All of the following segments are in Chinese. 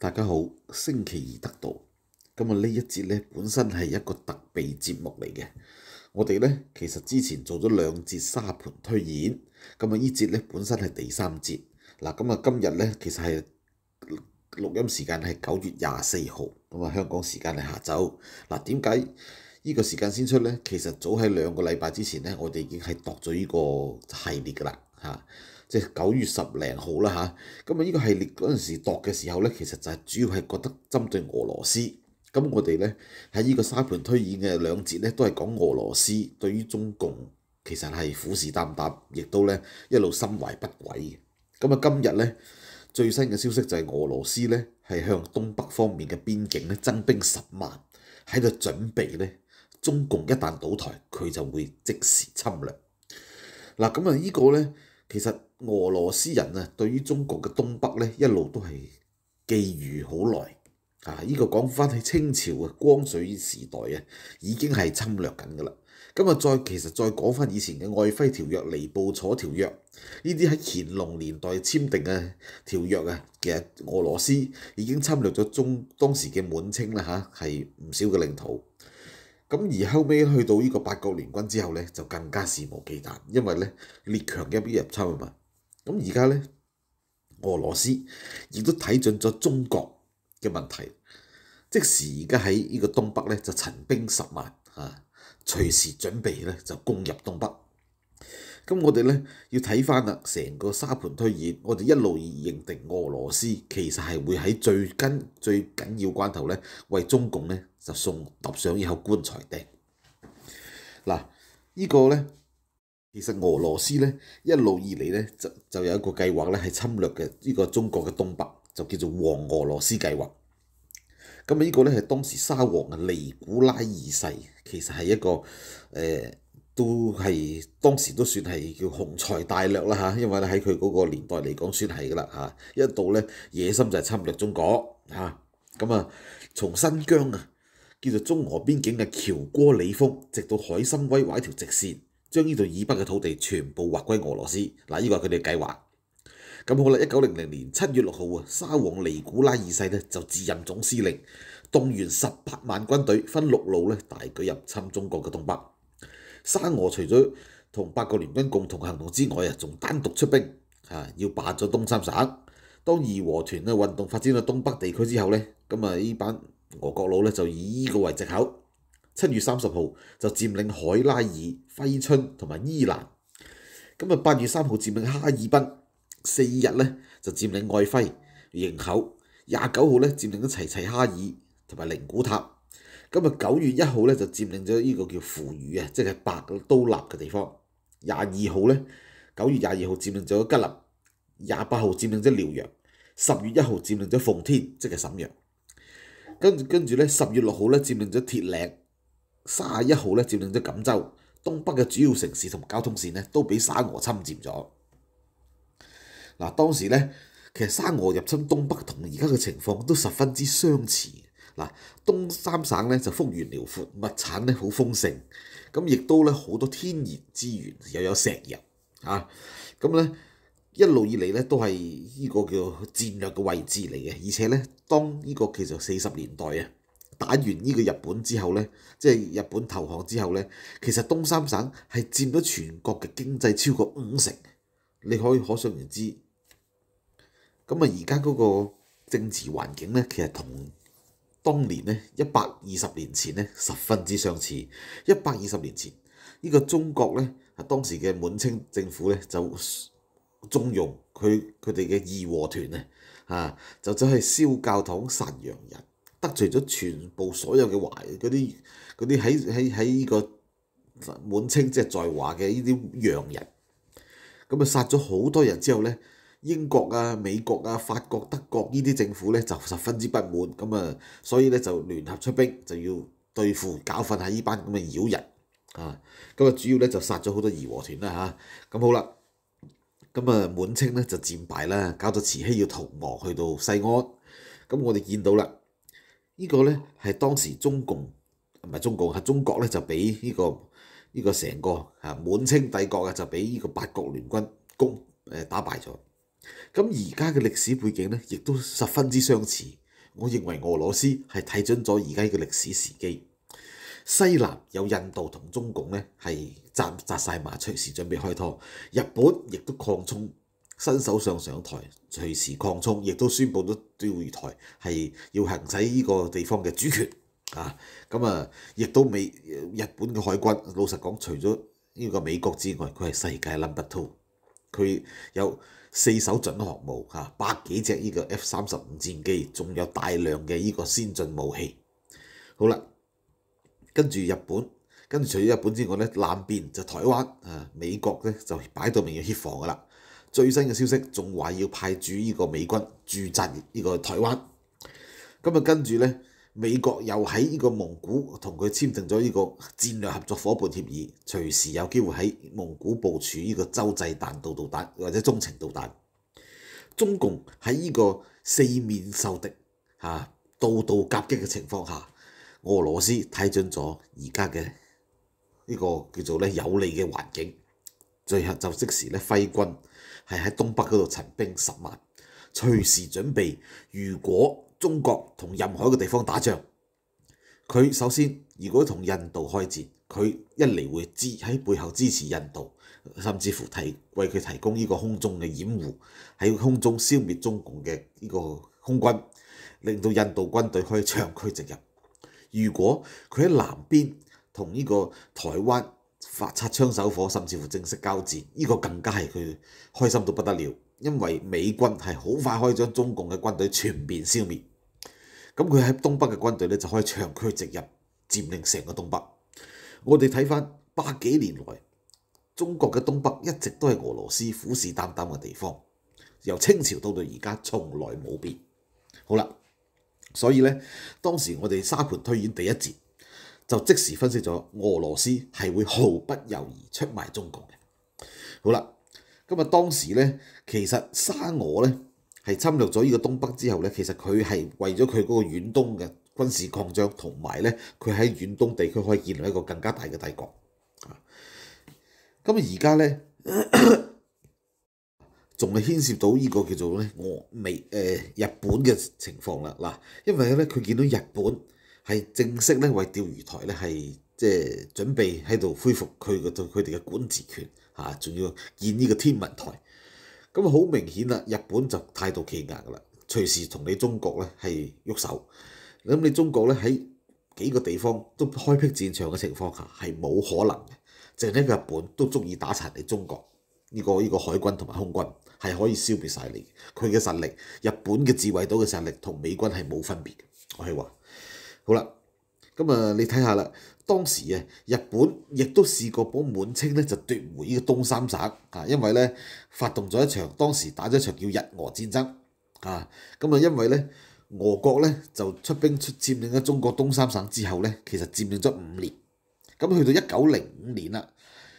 大家好，星期二得到，咁啊呢一節咧本身係一個特別節目嚟嘅，我哋咧其實之前做咗兩節沙盤推演，咁啊呢節咧本身係第三節，嗱咁啊今日咧其實係錄音時間係九月廿四號，咁啊香港時間係下晝。嗱點解呢個時間先出咧？其實早喺兩個禮拜之前咧，我哋已經係度咗呢個系列噶啦嚇。即係九月十零號啦嚇，咁啊依個系列嗰陣時度嘅時候咧，其實就係主要係覺得針對俄羅斯，咁我哋咧喺依個沙盤推演嘅兩節咧，都係講俄羅斯對於中共其實係虎視眈眈，亦都咧一路心懷不軌嘅。咁啊今日咧最新嘅消息就係俄羅斯咧係向東北方面嘅邊境咧增兵十萬，喺度準備咧中共一旦倒台，佢就會即時侵略。嗱咁啊依個咧其實～俄羅斯人啊，對於中國嘅東北咧，一路都係寄予好耐。啊，依個講翻喺清朝嘅光緒時代啊，已經係侵略緊噶啦。咁啊，再其實再講翻以前嘅《愛輝條約》、《尼布楚條約》，呢啲喺乾隆年代簽訂嘅條約啊，其實俄羅斯已經侵略咗中當時嘅滿清啦嚇，係唔少嘅領土。咁而後尾去到呢個八國聯軍之後咧，就更加肆無忌憚，因為咧列強一邊入侵啊嘛。咁而家咧，俄羅斯亦都睇準咗中國嘅問題，即時而家喺呢個東北咧就陳兵十萬啊，隨時準備咧就攻入東北。咁我哋咧要睇翻啦，成個沙盤推演，我哋一路而認定俄羅斯其實係會喺最緊最緊要關頭咧，為中共咧就送揼上一口棺材釘。嗱，依個咧。其實俄羅斯咧一路以嚟咧就就有一個計劃咧係侵略嘅呢個中國嘅東北，就叫做黃俄羅斯計劃。咁啊呢個咧係當時沙皇啊尼古拉二世，其實係一個誒都係當時都算係叫雄才大略啦嚇，因為咧喺佢嗰個年代嚟講算係噶啦嚇。一度咧野心就係侵略中國嚇，咁啊從新疆啊叫做中俄邊境嘅喬戈里峰，直到海參崴畫一條直線。將呢度以北嘅土地全部劃歸俄羅斯，嗱，呢個係佢哋計劃。咁好啦，一九零零年七月六號啊，沙皇尼古拉二世咧就自任總司令，動員十八萬軍隊，分六路咧大舉入侵中國嘅東北。沙俄除咗同八國聯軍共同行動之外啊，仲單獨出兵，啊，要霸咗東三省。當義和團嘅運動發展到東北地區之後咧，咁啊呢班俄國佬咧就以呢個為藉口。七月三十號就佔領海拉爾、揮春同埋伊蘭，咁啊八月三號佔領哈爾濱，四日咧就佔領愛輝營口，廿九號咧佔領咗齊齊哈爾同埋寧古塔，咁啊九月一號咧就佔領咗呢個叫扶裕啊，即係白都立嘅地方，廿二號咧九月廿二號佔領咗吉林，廿八號佔領咗遼陽，十月一號佔領咗奉天，即係沈陽，跟住跟住咧十月六號咧佔領咗鐵嶺。三十一號咧佔領咗錦州，東北嘅主要城市同交通線咧都俾沙俄侵佔咗。嗱，當時咧其實沙俄入侵東北同而家嘅情況都十分之相似。嗱，東三省咧就幅員遼闊，物產咧好豐盛，咁亦都咧好多天然資源，又有石油啊，咁咧一路以嚟咧都係呢個叫戰略嘅位置嚟嘅，而且咧當呢個其實四十年代啊。打完呢個日本之後咧，即係日本投降之後咧，其實東三省係佔咗全國嘅經濟超過五成，你可以可想而知。咁啊，而家嗰個政治環境咧，其實同當年咧一百二十年前咧十分之相似。一百二十年前呢個中國咧，啊當時嘅滿清政府咧就縱容佢佢哋嘅義和團啊，啊就走去燒教堂殺洋人。得罪咗全部所有嘅壞嗰啲嗰啲喺喺喺依個滿清即係在華嘅依啲洋人，咁啊殺咗好多人之後咧，英國啊、美國啊、法國、德國依啲政府咧就十分之不滿，咁啊，所以咧就聯合出兵，就要對付搞憤下依班咁嘅妖人啊！咁啊，主要咧就殺咗好多義和團啦嚇。咁好啦，咁啊滿清咧就戰敗啦，搞到慈禧要逃亡去到西安。咁我哋見到啦。呢個咧係當時中共唔係中共，係中國咧就俾呢個呢個成個啊滿清帝國啊就俾呢個八國聯軍攻誒打敗咗。咁而家嘅歷史背景咧，亦都十分之相似。我認為俄羅斯係睇準咗而家呢個歷史時機。西南有印度同中共咧係扎扎曬馬出時準備開拖，日本亦都擴充。新手上上台，隨時擴充，亦都宣佈咗釣魚台係要行使呢個地方嘅主權啊！咁啊，亦都美日本嘅海軍，老實講，除咗呢個美國之外，佢係世界 number two，佢有四艘準航母啊，百幾隻呢個 F 三十五戰機，仲有大量嘅呢個先進武器。好啦，跟住日本，跟住除咗日本之外咧，南邊就台灣啊，美國咧就擺到明要協防㗎啦。最新嘅消息仲話要派駐呢個美軍駐扎呢個台灣，咁啊跟住咧，美國又喺呢個蒙古同佢簽訂咗呢個戰略合作伙伴協議，隨時有機會喺蒙古部署呢個洲際彈道導彈或者中程導彈。中共喺呢個四面受敵嚇，道導夾擊嘅情況下，俄羅斯睇準咗而家嘅呢個叫做咧有利嘅環境。最後就即時咧挥軍，係喺東北嗰度陳兵十萬，隨時準備。如果中國同任何一個地方打仗，佢首先如果同印度開戰，佢一嚟會支喺背後支持印度，甚至乎提為佢提供呢個空中嘅掩護，喺空中消滅中共嘅呢個空軍，令到印度軍隊可以長驱直入。如果佢喺南邊同呢個台灣，發七槍手火，甚至乎正式交戰，呢個更加係佢開心到不得了，因為美軍係好快可以將中共嘅軍隊全面消滅，咁佢喺東北嘅軍隊咧就可以長驅直入，佔領成個東北。我哋睇翻百幾年來，中國嘅東北一直都係俄羅斯虎視眈眈嘅地方，由清朝到到而家，從來冇變。好啦，所以咧，當時我哋沙盤推演第一節。就即時分析咗俄羅斯係會毫不猶豫出賣中國嘅。好啦，咁啊當時咧，其實沙俄咧係侵略咗呢個東北之後咧，其實佢係為咗佢嗰個遠東嘅軍事擴張，同埋咧佢喺遠東地區可以建立一個更加大嘅帝國。咁而家咧，仲係牽涉到呢個叫做咧俄美誒日本嘅情況啦。嗱，因為咧佢見到日本。係正式咧，為釣魚台咧係即係準備喺度恢復佢個佢哋嘅管治權嚇，仲要建呢個天文台。咁好明顯啦，日本就態度企硬噶啦，隨時同你中國咧係喐手。你你中國咧喺幾個地方都開闢戰場嘅情況下係冇可能嘅，剩喺日本都足以打殘你中國呢個呢個海軍同埋空軍係可以消滅曬你。佢嘅實力，日本嘅智慧島嘅實力同美軍係冇分別。我係話。好啦，咁啊，你睇下啦，當時啊，日本亦都試過幫滿清咧就奪回呢個東三省啊，因為咧發動咗一場當時打咗一場叫日俄戰爭啊，咁啊，因為咧俄國咧就出兵出佔領咗中國東三省之後咧，其實佔領咗五年，咁去到一九零五年啦，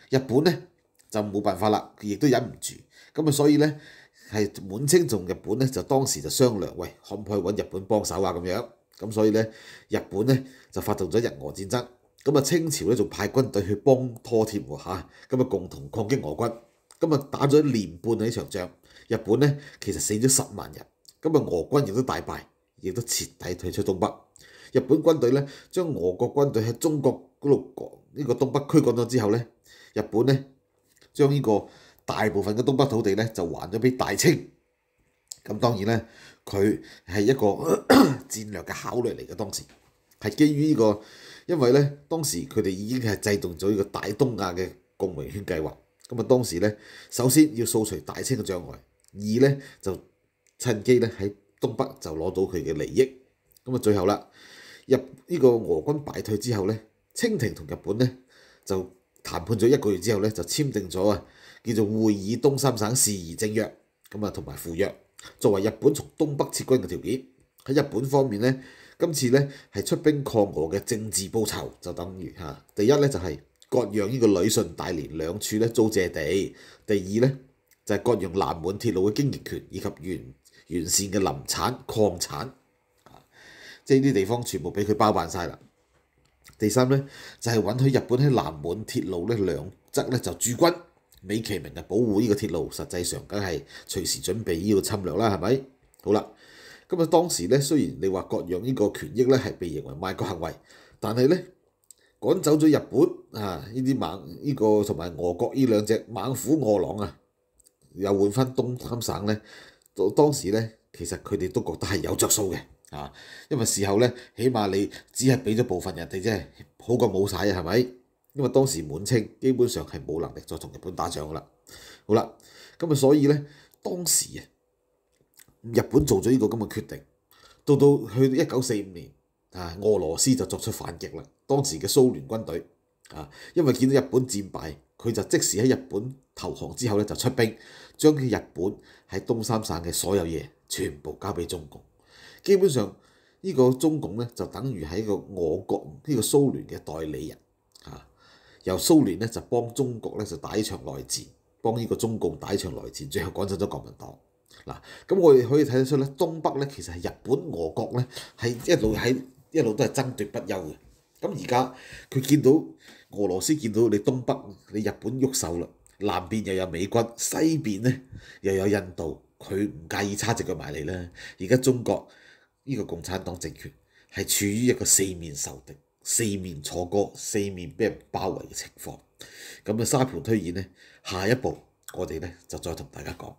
日本咧就冇辦法啦，亦都忍唔住，咁啊，所以咧係滿清同日本咧就當時就商量，喂，可唔可以揾日本幫手啊咁樣？咁所以咧，日本咧就發動咗日俄戰爭，咁啊清朝咧仲派軍隊去幫拖鐵喎嚇，咁啊共同抗擊俄軍，咁啊打咗一年半呢場仗，日本咧其實死咗十萬人，咁啊俄軍亦都大敗，亦都徹底退出東北。日本軍隊咧將俄國軍隊喺中國嗰度講呢個東北區講咗之後咧，日本咧將呢個大部分嘅東北土地咧就還咗俾大清。咁當然咧。佢係一個 戰略嘅考慮嚟嘅，當時係基於呢個，因為咧當時佢哋已經係製定咗呢個大東亞嘅共榮圈計劃。咁啊，當時咧首先要掃除大清嘅障礙，二咧就趁機咧喺東北就攞到佢嘅利益。咁啊，最後啦，日呢個俄軍敗退之後咧，清廷同日本咧就談判咗一個月之後咧就簽訂咗啊，叫做《會議東三省事宜正約》咁啊，同埋附約。作為日本從東北撤軍嘅條件，喺日本方面咧，今次咧係出兵抗俄嘅政治報酬，就等於嚇。第一咧就係割讓呢個旅順、大連兩處咧租借地；第二咧就係割讓南滿鐵路嘅經營權以及完完善嘅林產、礦產，即係呢啲地方全部俾佢包辦曬啦。第三咧就係允許日本喺南滿鐵路咧兩側咧就駐軍。美其名係保護呢個鐵路，實際上梗係隨時準備呢個侵略啦，係咪？好啦，咁啊當時咧，雖然你話各樣呢個權益咧係被認為賣國行為，但係咧趕走咗日本啊呢啲猛呢個同埋俄國呢兩隻猛虎惡狼啊，又換翻東三省咧，到當時咧其實佢哋都覺得係有着數嘅啊，因為事後咧起碼你只係俾咗部分人哋啫，好過冇曬啊，係咪？因為當時滿清基本上係冇能力再同日本打仗噶啦，好啦，咁啊，所以咧當時啊，日本做咗呢個咁嘅決定，到到去一九四五年啊，俄羅斯就作出反擊啦。當時嘅蘇聯軍隊啊，因為見到日本戰敗，佢就即時喺日本投降之後咧就出兵，將佢日本喺東三省嘅所有嘢全部交俾中共。基本上呢個中共咧就等於係一個俄國呢個蘇聯嘅代理人啊。由蘇聯咧就幫中國咧就打一場內戰，幫呢個中共打一場內戰，最後趕走咗國民黨。嗱，咁我哋可以睇得出咧，東北咧其實係日本、俄國咧係一路喺一路都係爭奪不休嘅。咁而家佢見到俄羅斯見到你東北，你日本喐手啦，南邊又有美軍，西邊咧又有印度，佢唔介意叉只腳埋嚟啦。而家中國呢個共產黨政權係處於一個四面受敵。四面楚歌、四面俾人包圍嘅情況，咁嘅沙盤推演咧，下一步我哋咧就再同大家講。